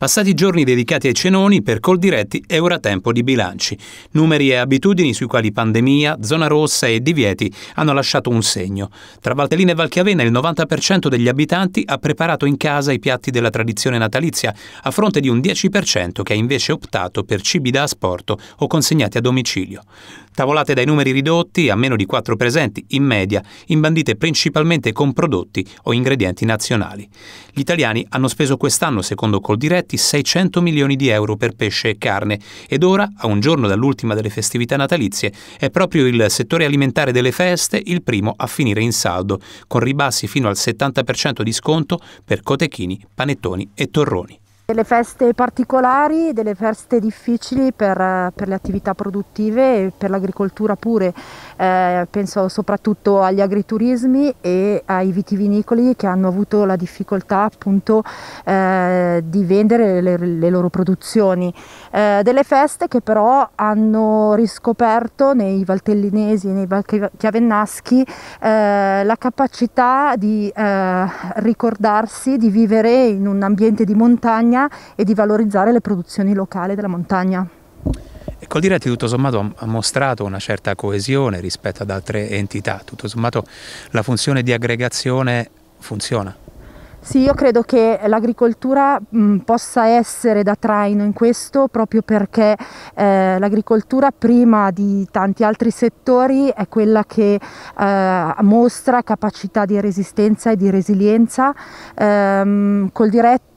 Passati giorni dedicati ai cenoni per col diretti è ora tempo di bilanci, numeri e abitudini sui quali pandemia, zona rossa e divieti hanno lasciato un segno. Tra Valtellina e Valchiavena il 90% degli abitanti ha preparato in casa i piatti della tradizione natalizia, a fronte di un 10% che ha invece optato per cibi da asporto o consegnati a domicilio. Tavolate dai numeri ridotti a meno di 4 presenti in media, imbandite principalmente con prodotti o ingredienti nazionali. Gli italiani hanno speso quest'anno, secondo Coldiretti, 600 milioni di euro per pesce e carne ed ora, a un giorno dall'ultima delle festività natalizie, è proprio il settore alimentare delle feste il primo a finire in saldo, con ribassi fino al 70% di sconto per cotechini, panettoni e torroni delle feste particolari, delle feste difficili per, per le attività produttive e per l'agricoltura pure, eh, penso soprattutto agli agriturismi e ai vitivinicoli che hanno avuto la difficoltà appunto eh, di vendere le, le loro produzioni, eh, delle feste che però hanno riscoperto nei valtellinesi e nei chiavennaschi eh, la capacità di eh, ricordarsi, di vivere in un ambiente di montagna montagna e di valorizzare le produzioni locali della montagna. Col diretti tutto sommato ha mostrato una certa coesione rispetto ad altre entità, tutto sommato la funzione di aggregazione funziona. Sì, io credo che l'agricoltura possa essere da traino in questo proprio perché eh, l'agricoltura prima di tanti altri settori è quella che eh, mostra capacità di resistenza e di resilienza. Ehm, eh, col diretti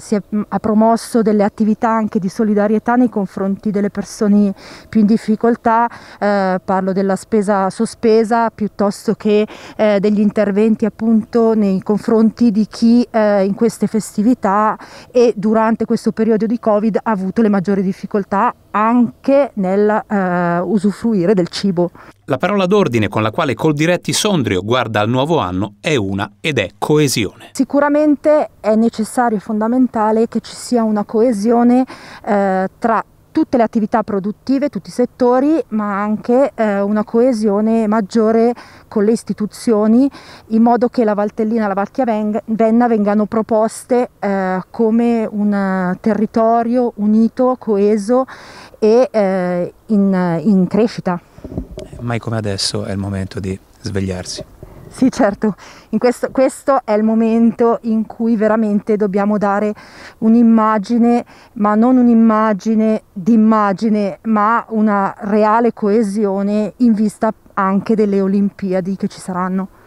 si è, ha promosso delle attività anche di solidarietà nei confronti delle persone più in difficoltà, eh, parlo della spesa sospesa piuttosto che eh, degli interventi appunto nei confronti di chi eh, in queste festività e durante questo periodo di Covid ha avuto le maggiori difficoltà anche nel eh, usufruire del cibo. La parola d'ordine con la quale Coldiretti Sondrio guarda al nuovo anno è una ed è coesione. Sicuramente è necessario e fondamentale che ci sia una coesione eh, tra tutte le attività produttive, tutti i settori, ma anche eh, una coesione maggiore con le istituzioni, in modo che la Valtellina e la Valchiavenna vengano proposte eh, come un eh, territorio unito, coeso e eh, in, in crescita. Mai come adesso è il momento di svegliarsi. Sì, certo, questo, questo, è il momento in cui veramente dobbiamo dare un'immagine, ma non un'immagine d'immagine, ma una reale coesione in vista anche delle Olimpiadi che ci saranno.